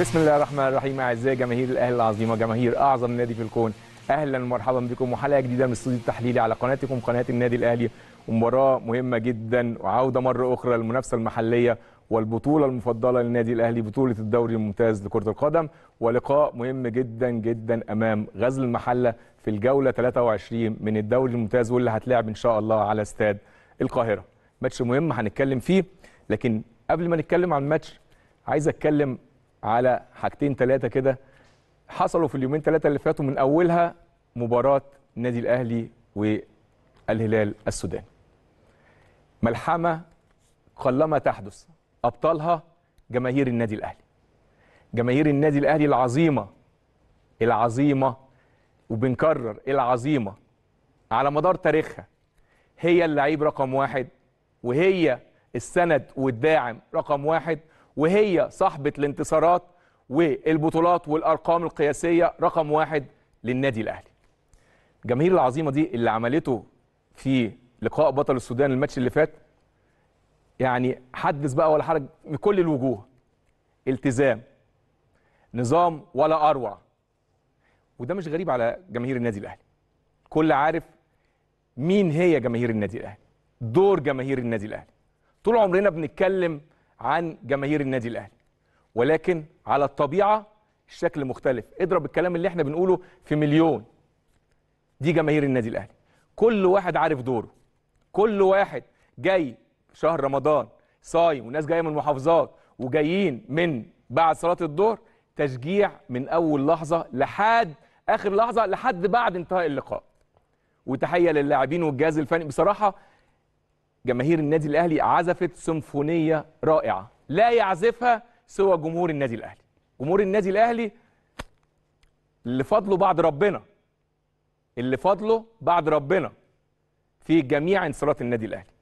بسم الله الرحمن الرحيم اعزائي جماهير الاهلي العظيمه جماهير اعظم نادي في الكون اهلا ومرحبا بكم وحلقه جديده من استوديو التحليلي على قناتكم قناه النادي الاهلي ومباراه مهمه جدا وعوده مره اخرى للمنافسه المحليه والبطوله المفضله للنادي الاهلي بطوله الدوري الممتاز لكره القدم ولقاء مهم جدا جدا امام غزل المحله في الجوله 23 من الدوري الممتاز واللي هتلعب ان شاء الله على استاد القاهره ماتش مهم هنتكلم فيه لكن قبل ما نتكلم عن الماتش عايز اتكلم على حاجتين ثلاثه كده حصلوا في اليومين ثلاثه اللي فاتوا من اولها مباراه النادي الاهلي والهلال السوداني. ملحمه قلما تحدث ابطالها جماهير النادي الاهلي. جماهير النادي الاهلي العظيمه العظيمه وبنكرر العظيمه على مدار تاريخها هي اللعيب رقم واحد وهي السند والداعم رقم واحد وهي صاحبة الانتصارات والبطولات والأرقام القياسية رقم واحد للنادي الأهلي الجماهير العظيمة دي اللي عملته في لقاء بطل السودان الماتش اللي فات يعني حدث بقى ولا حرج من كل الوجوه التزام نظام ولا اروع وده مش غريب على جماهير النادي الاهلي كل عارف مين هي جماهير النادي الاهلي دور جماهير النادي الاهلي طول عمرنا بنتكلم عن جماهير النادي الاهلي ولكن على الطبيعه الشكل مختلف اضرب الكلام اللي احنا بنقوله في مليون دي جماهير النادي الاهلي كل واحد عارف دوره كل واحد جاي شهر رمضان صايم وناس جايه من المحافظات وجايين من بعد صلاه الظهر تشجيع من اول لحظه لحد اخر لحظه لحد بعد انتهاء اللقاء وتحيه للاعبين والجهاز الفني بصراحه جماهير النادي الاهلي عزفت سيمفونيه رائعه لا يعزفها سوى جمهور النادي الاهلي جمهور النادي الاهلي اللي فضله بعد ربنا اللي فضله بعد ربنا في جميع انصارات النادي الاهلي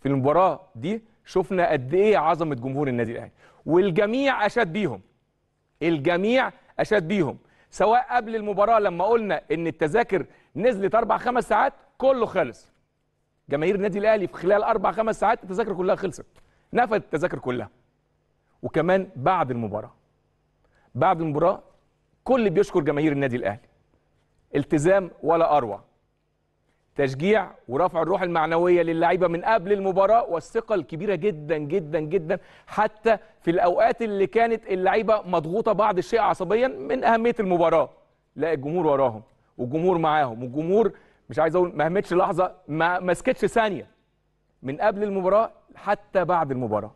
في المباراه دي شفنا قد ايه عظمه جمهور النادي الاهلي والجميع اشاد بيهم الجميع اشاد بيهم سواء قبل المباراه لما قلنا ان التذاكر نزلت اربع خمس ساعات كله خلص جماهير النادي الاهلي في خلال اربع خمس ساعات التذاكر كلها خلصت نفت التذاكر كلها وكمان بعد المباراه بعد المباراه كل بيشكر جماهير النادي الاهلي التزام ولا اروع تشجيع ورفع الروح المعنويه للعيبه من قبل المباراه والثقه الكبيره جدا جدا جدا حتى في الاوقات اللي كانت اللعيبه مضغوطه بعض الشيء عصبيا من اهميه المباراه لا الجمهور وراهم والجمهور معاهم والجمهور مش عايز اقول ما همتش لحظه ما مسكتش ثانيه من قبل المباراه حتى بعد المباراه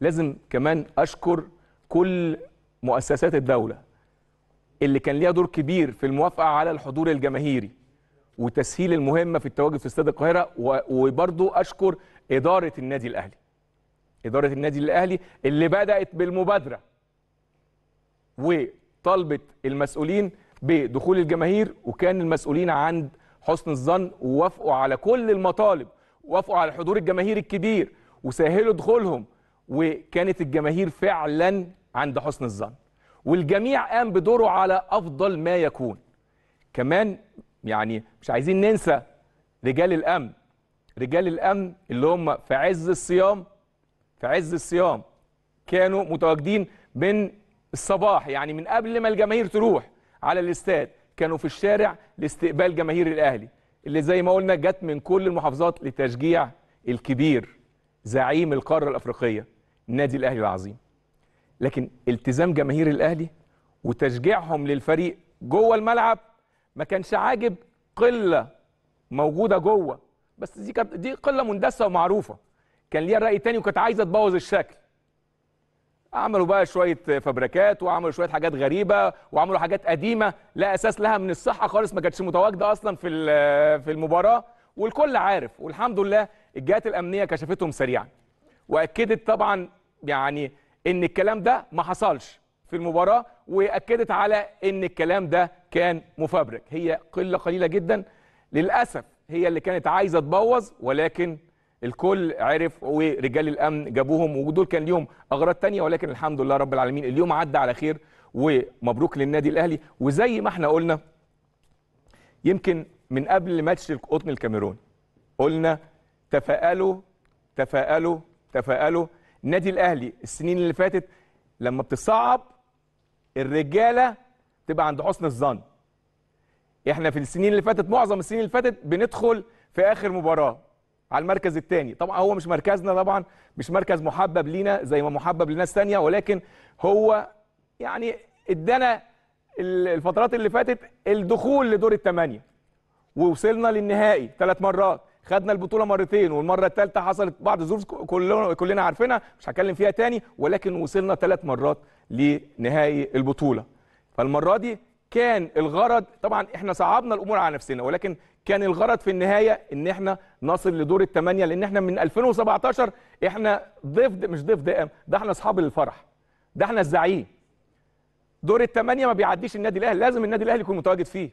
لازم كمان اشكر كل مؤسسات الدوله اللي كان ليها دور كبير في الموافقه على الحضور الجماهيري وتسهيل المهمه في التواجد في استاد القاهره وبرضه اشكر اداره النادي الاهلي اداره النادي الاهلي اللي بدات بالمبادره وطالبت المسؤولين بدخول الجماهير وكان المسؤولين عند حسن الظن ووافقوا على كل المطالب وافقوا على حضور الجماهير الكبير وسهلوا دخولهم وكانت الجماهير فعلا عند حسن الظن والجميع قام بدوره على افضل ما يكون كمان يعني مش عايزين ننسى رجال الامن رجال الامن اللي هم في عز الصيام في عز الصيام كانوا متواجدين من الصباح يعني من قبل ما الجماهير تروح على الاستاد كانوا في الشارع لاستقبال جماهير الاهلي اللي زي ما قلنا جت من كل المحافظات لتشجيع الكبير زعيم القاره الافريقيه النادي الاهلي العظيم لكن التزام جماهير الاهلي وتشجيعهم للفريق جوه الملعب ما كانش عاجب قله موجوده جوه بس دي كانت دي قله مندسه ومعروفه كان ليها راي تاني وكانت عايزه تبوظ الشكل عملوا بقى شويه فبركات وعملوا شويه حاجات غريبه وعملوا حاجات قديمه لا اساس لها من الصحه خالص ما كانتش متواجده اصلا في في المباراه والكل عارف والحمد لله الجهات الامنيه كشفتهم سريعا واكدت طبعا يعني ان الكلام ده ما حصلش في المباراه واكدت على ان الكلام ده كان مفبرك هي قله قليله جدا للاسف هي اللي كانت عايزه تبوظ ولكن الكل عرف ورجال الامن جابوهم ودول كان ليهم اغراض تانية ولكن الحمد لله رب العالمين اليوم عدى على خير ومبروك للنادي الاهلي وزي ما احنا قلنا يمكن من قبل ماتش القطن الكاميروني قلنا تفائلوا تفائلوا تفائلوا النادي الاهلي السنين اللي فاتت لما بتصعب الرجاله تبقى عند حسن الظن احنا في السنين اللي فاتت معظم السنين اللي فاتت بندخل في اخر مباراه على المركز الثاني طبعا هو مش مركزنا طبعا مش مركز محبب لينا زي ما محبب لناس ثانيه ولكن هو يعني ادانا الفترات اللي فاتت الدخول لدور الثمانيه ووصلنا للنهائي ثلاث مرات خدنا البطوله مرتين والمره الثالثه حصلت بعض الظروف كلنا كلنا عارفينها مش هتكلم فيها تاني ولكن وصلنا ثلاث مرات لنهائي البطوله فالمره دي كان الغرض طبعا احنا صعبنا الامور على نفسنا ولكن كان الغرض في النهايه ان احنا نصل لدور الثمانيه لان احنا من 2017 احنا ضيف مش ضيف دائم ده احنا اصحاب الفرح ده احنا الزعيم دور الثمانيه ما بيعديش النادي الاهلي لازم النادي الاهلي يكون متواجد فيه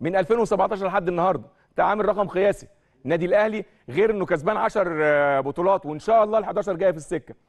من 2017 لحد النهارده انت عامل رقم قياسي النادي الاهلي غير انه كسبان 10 آه، بطولات وان شاء الله ال11 جايه في السكه